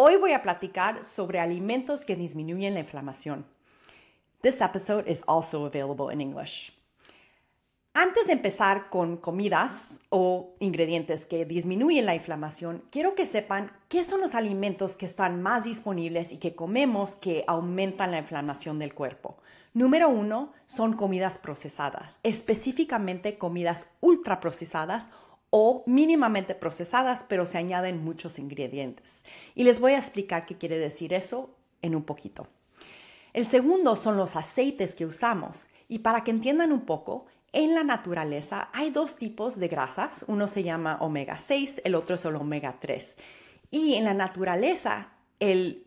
Hoy voy a platicar sobre alimentos que disminuyen la inflamación. This episode is also available in English. Antes de empezar con comidas o ingredientes que disminuyen la inflamación, quiero que sepan qué son los alimentos que están más disponibles y que comemos que aumentan la inflamación del cuerpo. Número uno son comidas procesadas, específicamente comidas ultraprocesadas o mínimamente procesadas, pero se añaden muchos ingredientes. Y les voy a explicar qué quiere decir eso en un poquito. El segundo son los aceites que usamos. Y para que entiendan un poco, en la naturaleza hay dos tipos de grasas. Uno se llama omega 6, el otro es el omega 3. Y en la naturaleza el,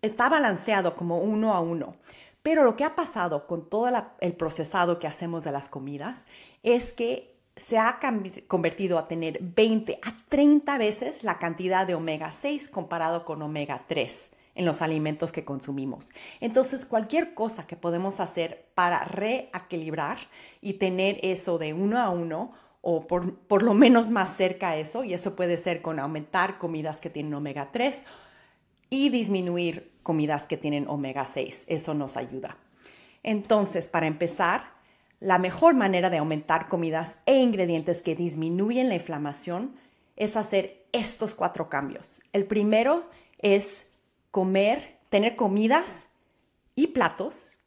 está balanceado como uno a uno. Pero lo que ha pasado con todo el procesado que hacemos de las comidas es que se ha convertido a tener 20 a 30 veces la cantidad de omega 6 comparado con omega 3 en los alimentos que consumimos. Entonces, cualquier cosa que podemos hacer para reequilibrar y tener eso de uno a uno o por, por, lo menos más cerca a eso, y eso puede ser con aumentar comidas que tienen omega 3 y disminuir comidas que tienen omega 6, eso nos ayuda. Entonces, para empezar, la mejor manera de aumentar comidas e ingredientes que disminuyen la inflamación es hacer estos cuatro cambios. El primero es comer, tener comidas y platos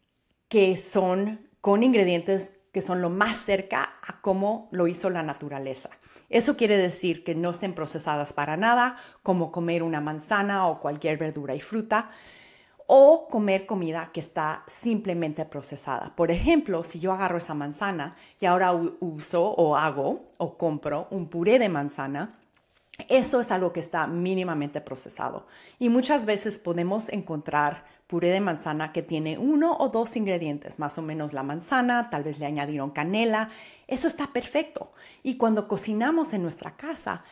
que son con ingredientes que son lo más cerca a cómo lo hizo la naturaleza. Eso quiere decir que no estén procesadas para nada, como comer una manzana o cualquier verdura y fruta, o comer comida que está simplemente procesada. Por ejemplo, si yo agarro esa manzana y ahora uso o hago o compro un puré de manzana, eso es algo que está mínimamente procesado. Y muchas veces podemos encontrar puré de manzana que tiene uno o dos ingredientes, más o menos la manzana, tal vez le añadieron canela, eso está perfecto. Y cuando cocinamos en nuestra casa,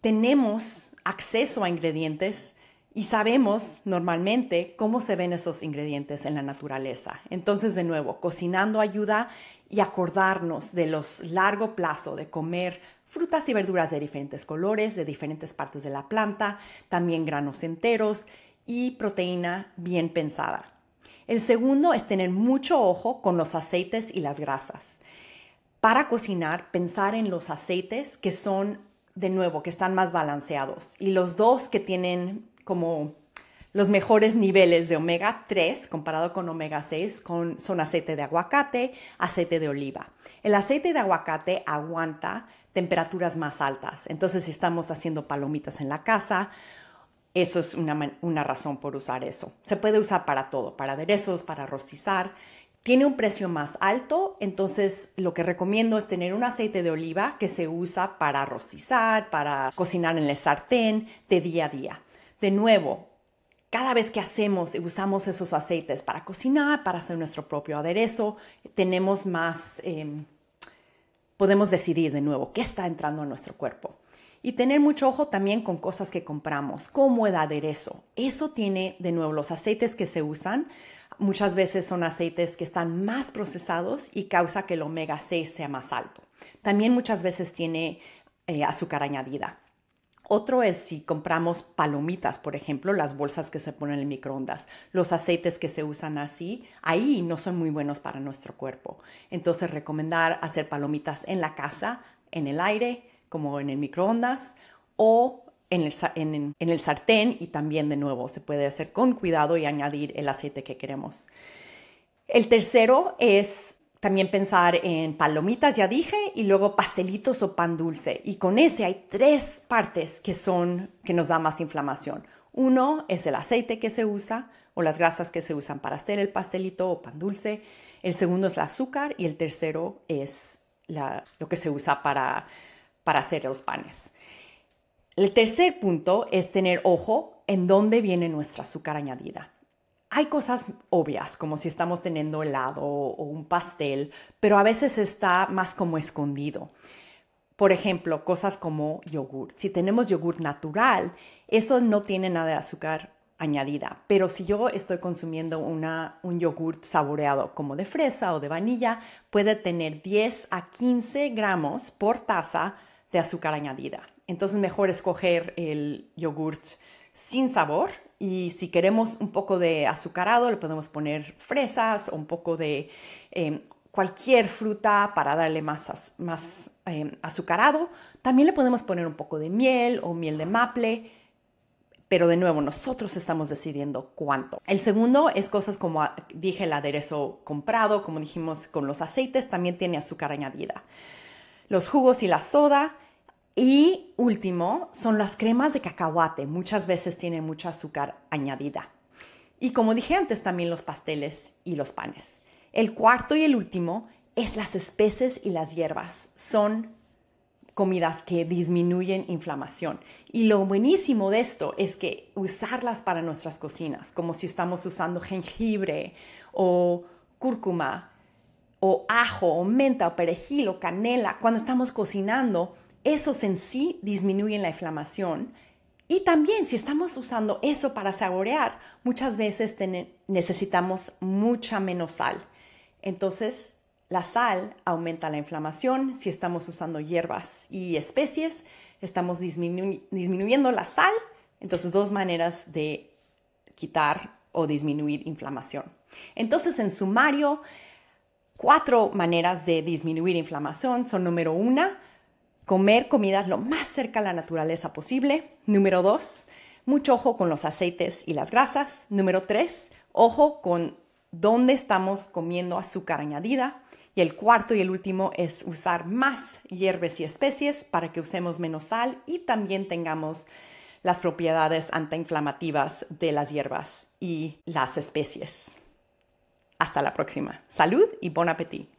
tenemos acceso a ingredientes y sabemos normalmente cómo se ven esos ingredientes en la naturaleza. Entonces, de nuevo, cocinando ayuda y acordarnos de los largo plazo de comer frutas y verduras de diferentes colores, de diferentes partes de la planta, también granos enteros y proteína bien pensada. El segundo es tener mucho ojo con los aceites y las grasas. Para cocinar, pensar en los aceites que son, de nuevo, que están más balanceados y los dos que tienen como los mejores niveles de omega 3 comparado con omega 6 con, son aceite de aguacate, aceite de oliva. El aceite de aguacate aguanta temperaturas más altas. Entonces, si estamos haciendo palomitas en la casa, eso es una, razón por usar eso. Se puede usar para todo, para aderezos, para rocizar. Tiene un precio más alto, entonces lo que recomiendo es tener un aceite de oliva que se usa para rocizar, para cocinar en la sartén de día a día. De nuevo, cada vez que hacemos y usamos esos aceites para cocinar, para hacer nuestro propio aderezo, tenemos más, em, podemos decidir de nuevo qué está entrando en nuestro cuerpo. Y tener mucho ojo también con cosas que compramos, como el aderezo. Eso tiene de nuevo los aceites que se usan. Muchas veces son aceites que están más procesados y causa que el omega 6 sea más alto. También muchas veces tiene eh, azúcar añadida. Otro es si compramos palomitas, por ejemplo, las bolsas que se ponen en el microondas, los aceites que se usan así, ahí no son muy buenos para nuestro cuerpo. Entonces, recomendar hacer palomitas en la casa, en el aire, como en el microondas o en el, en el sartén y también de nuevo se puede hacer con cuidado y añadir el aceite que queremos. El tercero es también pensar en palomitas, ya dije, y luego pastelitos o pan dulce. Y con ese hay tres partes que son que nos da más inflamación. Uno es el aceite que se usa o las grasas que se usan para hacer el pastelito o pan dulce. El segundo es el azúcar y el tercero es lo que se usa para, para hacer los panes. El tercer punto es tener ojo en dónde viene nuestra azúcar añadida hay cosas obvias, como si estamos teniendo helado o un pastel, pero a veces está más como escondido. Por ejemplo, cosas como yogur. Si tenemos yogur natural, eso no tiene nada de azúcar añadida, pero si yo estoy consumiendo una, un yogur saboreado como de fresa o de vanilla, puede tener 10 a 15 gramos por taza de azúcar añadida. Entonces mejor escoger el yogur sin sabor y si queremos un poco de azucarado, le podemos poner fresas o un poco de em, cualquier fruta para darle más, más em, azucarado. También le podemos poner un poco de miel o miel de maple. Pero de nuevo, nosotros estamos decidiendo cuánto. El segundo es cosas como ah, dije, el aderezo comprado, como dijimos con los aceites, también tiene azúcar añadida. Los jugos y la soda, y último, son las cremas de cacahuate. Muchas veces tienen mucho azúcar añadida. Y como dije antes, también los pasteles y los panes. El cuarto y el último es las especies y las hierbas. Son comidas que disminuyen inflamación. Y lo buenísimo de esto es que usarlas para nuestras cocinas, como si estamos usando jengibre o cúrcuma o ajo o menta o perejil o canela, cuando estamos cocinando, esos en sí disminuyen la inflamación. Y también si estamos usando eso para saborear, muchas veces necesitamos mucha menos sal. Entonces, la sal aumenta la inflamación. Si estamos usando hierbas y especies, estamos disminuyendo la sal. Entonces, dos maneras de quitar o disminuir inflamación. Entonces, en sumario, cuatro maneras de disminuir inflamación son número una, comer comidas lo más cerca a la naturaleza posible. Número dos, mucho ojo con los aceites y las grasas. Número tres, ojo con dónde estamos comiendo azúcar añadida. Y el cuarto y el último es usar más hierbas y especies para que usemos menos sal y también tengamos las propiedades antiinflamativas de las hierbas y las especies. Hasta la próxima. Salud y buen apetito.